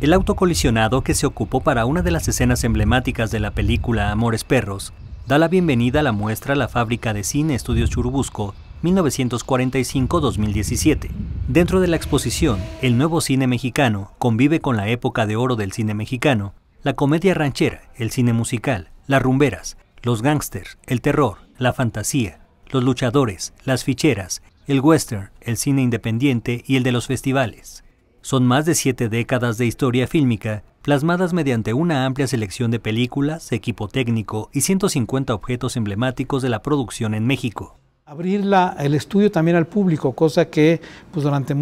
El auto colisionado que se ocupó para una de las escenas emblemáticas de la película Amores Perros da la bienvenida a la muestra La Fábrica de Cine Estudios Churubusco 1945-2017. Dentro de la exposición, El nuevo cine mexicano convive con la época de oro del cine mexicano, la comedia ranchera, el cine musical, las rumberas, los gángsters, el terror, la fantasía, los luchadores, las ficheras, el western, el cine independiente y el de los festivales. Son más de siete décadas de historia fílmica, plasmadas mediante una amplia selección de películas, equipo técnico y 150 objetos emblemáticos de la producción en México abrir el estudio también al público, cosa que pues durante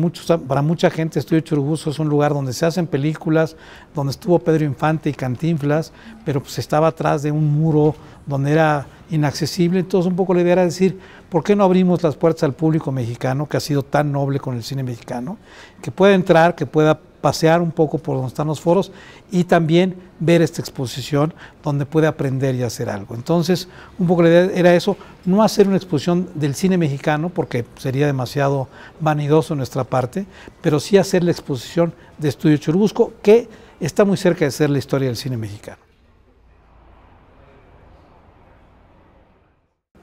para mucha gente Estudio Churubusco es un lugar donde se hacen películas, donde estuvo Pedro Infante y Cantinflas, pero pues estaba atrás de un muro donde era inaccesible, entonces un poco la idea era decir, ¿por qué no abrimos las puertas al público mexicano que ha sido tan noble con el cine mexicano, que pueda entrar, que pueda pasear un poco por donde están los foros y también ver esta exposición donde puede aprender y hacer algo. Entonces, un poco la idea era eso, no hacer una exposición del cine mexicano, porque sería demasiado vanidoso en nuestra parte, pero sí hacer la exposición de Estudio Churubusco, que está muy cerca de ser la historia del cine mexicano.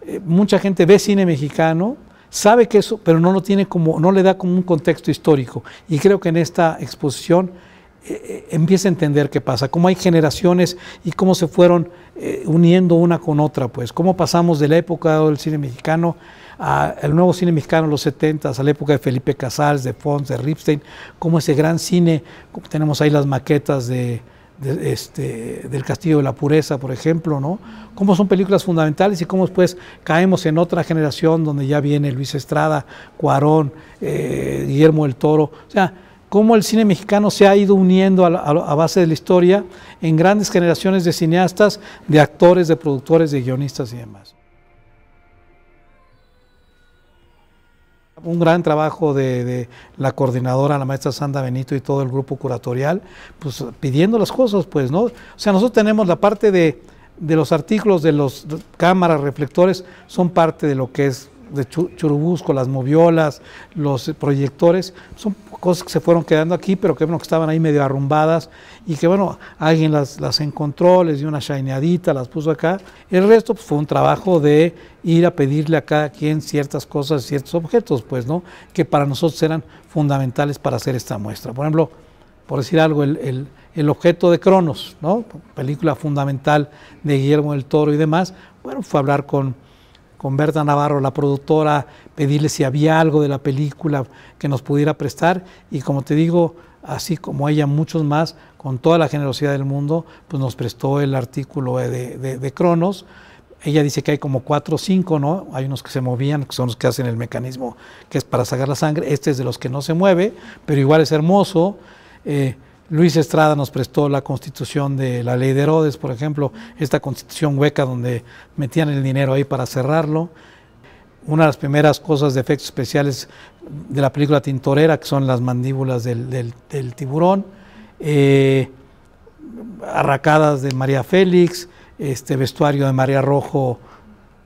Eh, mucha gente ve cine mexicano, sabe que eso, pero no lo tiene como, no le da como un contexto histórico. Y creo que en esta exposición eh, eh, empieza a entender qué pasa, cómo hay generaciones y cómo se fueron eh, uniendo una con otra, pues, cómo pasamos de la época del cine mexicano al nuevo cine mexicano en los 70, a la época de Felipe Casals, de Fons, de Ripstein, cómo ese gran cine, tenemos ahí las maquetas de este, del Castillo de la Pureza, por ejemplo, ¿no? Cómo son películas fundamentales y cómo después caemos en otra generación donde ya viene Luis Estrada, Cuarón, eh, Guillermo del Toro, o sea, cómo el cine mexicano se ha ido uniendo a, base de la historia en grandes generaciones de cineastas, de actores, de productores, de guionistas y demás. Un gran trabajo de, la coordinadora, la maestra Sanda Benito y todo el grupo curatorial, pues pidiendo las cosas, pues, ¿no? O sea, nosotros tenemos la parte de, de los artículos, de los cámaras, reflectores, son parte de lo que es de Churubusco, las moviolas, los proyectores, son cosas que se fueron quedando aquí, pero que bueno, que estaban ahí medio arrumbadas y que bueno, alguien las, las encontró, les dio una shineadita, las puso acá. El resto pues, fue un trabajo de ir a pedirle a cada quien ciertas cosas, ciertos objetos, pues, ¿no? Que para nosotros eran fundamentales para hacer esta muestra. Por ejemplo, por decir algo, el, objeto de Cronos, ¿no? película fundamental de Guillermo del Toro y demás, bueno, fue hablar con con Berta Navarro, la productora, pedirle si había algo de la película que nos pudiera prestar. Y como te digo, así como ella, muchos más, con toda la generosidad del mundo, pues nos prestó el artículo de, Cronos. Ella dice que hay como cuatro o cinco, ¿no? Hay unos que se movían, que son los que hacen el mecanismo que es para sacar la sangre. Este es de los que no se mueve, pero igual es hermoso. Eh, Luis Estrada nos prestó la constitución de la ley de Herodes, por ejemplo, esta constitución hueca donde metían el dinero ahí para cerrarlo. Una de las primeras cosas de efectos especiales de la película Tintorera, que son las mandíbulas del, tiburón, eh, arracadas de María Félix, este vestuario de María Rojo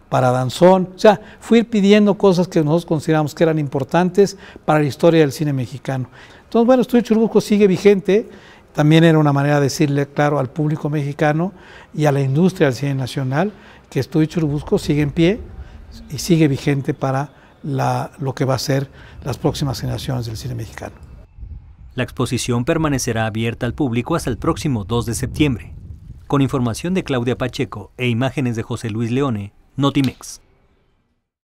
para Danzón. O sea, fui pidiendo cosas que nosotros consideramos que eran importantes para la historia del cine mexicano. Entonces, bueno, Estudio Churubusco sigue vigente. También era una manera de decirle, claro, al público mexicano y a la industria del cine nacional que Estudio Churubusco sigue en pie y sigue vigente para lo que va a ser las próximas generaciones del cine mexicano. La exposición permanecerá abierta al público hasta el próximo 2 de septiembre. Con información de Claudia Pacheco e imágenes de José Luis Leone, Notimex.